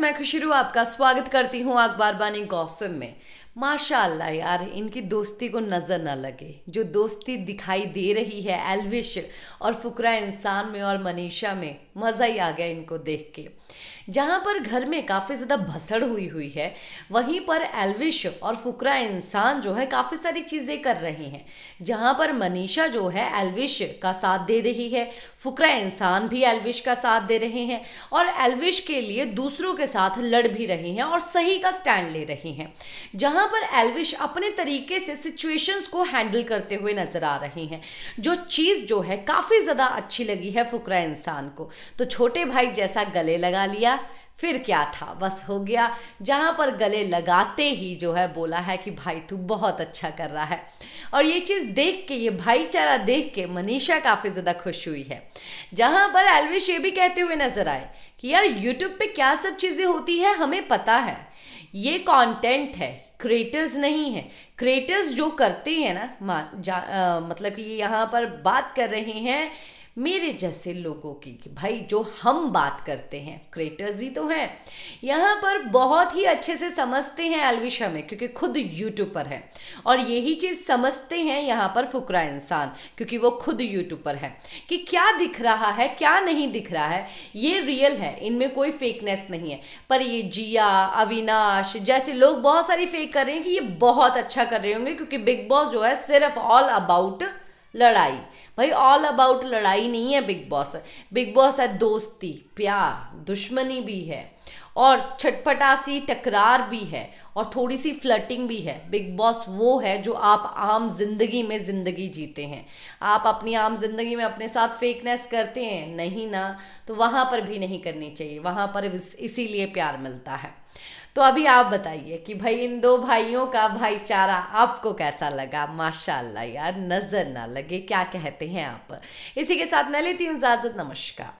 मैं खुशरू आपका स्वागत करती हूँ अखबार बानी गौसम में माशाल्लाह यार इनकी दोस्ती को नज़र ना लगे जो दोस्ती दिखाई दे रही है एलविश और फुकरा इंसान में और मनीषा में मज़ा ही आ गया इनको देख के जहाँ पर घर में काफ़ी ज़्यादा भसड़ हुई हुई है वहीं पर एलविश और फुकरा इंसान जो है काफ़ी सारी चीज़ें कर रहे हैं जहाँ पर मनीषा जो है एलविश का साथ दे रही है फुकरा इंसान भी एलविश का साथ दे रहे हैं और एलविश के लिए दूसरों के साथ लड़ भी रहे हैं और सही का स्टैंड ले रहे हैं जहाँ पर एलविश अपने तरीके से सिचुएशंस को हैंडल करते हुए नजर आ रहे हैं जो चीज़ जो है काफ़ी ज़्यादा अच्छी लगी है फुकरा इंसान को तो छोटे भाई जैसा गले लगा लिया गया फिर क्या था बस हो गया जहाँ पर गले लगाते ही जो है बोला है कि भाई तू बहुत अच्छा कर रहा है और ये चीज़ देख के ये भाईचारा देख के मनीषा काफ़ी ज़्यादा खुश हुई है जहाँ पर एलविश ये भी कहते हुए नजर आए कि यार यूट्यूब पे क्या सब चीज़ें होती है हमें पता है ये कंटेंट है क्रिएटर्स नहीं है क्रिएटर्स जो करते हैं ना आ, मतलब कि यहाँ पर बात कर रहे हैं मेरे जैसे लोगों की कि भाई जो हम बात करते हैं क्रिएटर्स ही तो हैं यहाँ पर बहुत ही अच्छे से समझते हैं अलविश हमें क्योंकि खुद यूट्यूब पर है और यही चीज़ समझते हैं यहाँ पर फुकरा इंसान क्योंकि वो खुद यूट्यूब पर है कि क्या दिख रहा है क्या नहीं दिख रहा है ये रियल है इनमें कोई फेकनेस नहीं है पर ये जिया अविनाश जैसे लोग बहुत सारी फेक कर रहे हैं कि ये बहुत अच्छा कर रहे होंगे क्योंकि बिग बॉस जो है सिर्फ ऑल अबाउट लड़ाई भाई ऑल अबाउट लड़ाई नहीं है बिग बॉस बिग बॉस है दोस्ती प्यार दुश्मनी भी है और छटपटा सी टकरार भी है और थोड़ी सी फ्लर्टिंग भी है बिग बॉस वो है जो आप आम जिंदगी में ज़िंदगी जीते हैं आप अपनी आम जिंदगी में अपने साथ फेकनेस करते हैं नहीं ना तो वहाँ पर भी नहीं करनी चाहिए वहाँ पर इसीलिए प्यार मिलता है तो अभी आप बताइए कि भाई इन दो भाइयों का भाईचारा आपको कैसा लगा माशाल्लाह यार नज़र ना लगे क्या कहते हैं आप इसी के साथ मैं लेती हूँ इजाज़त नमस्कार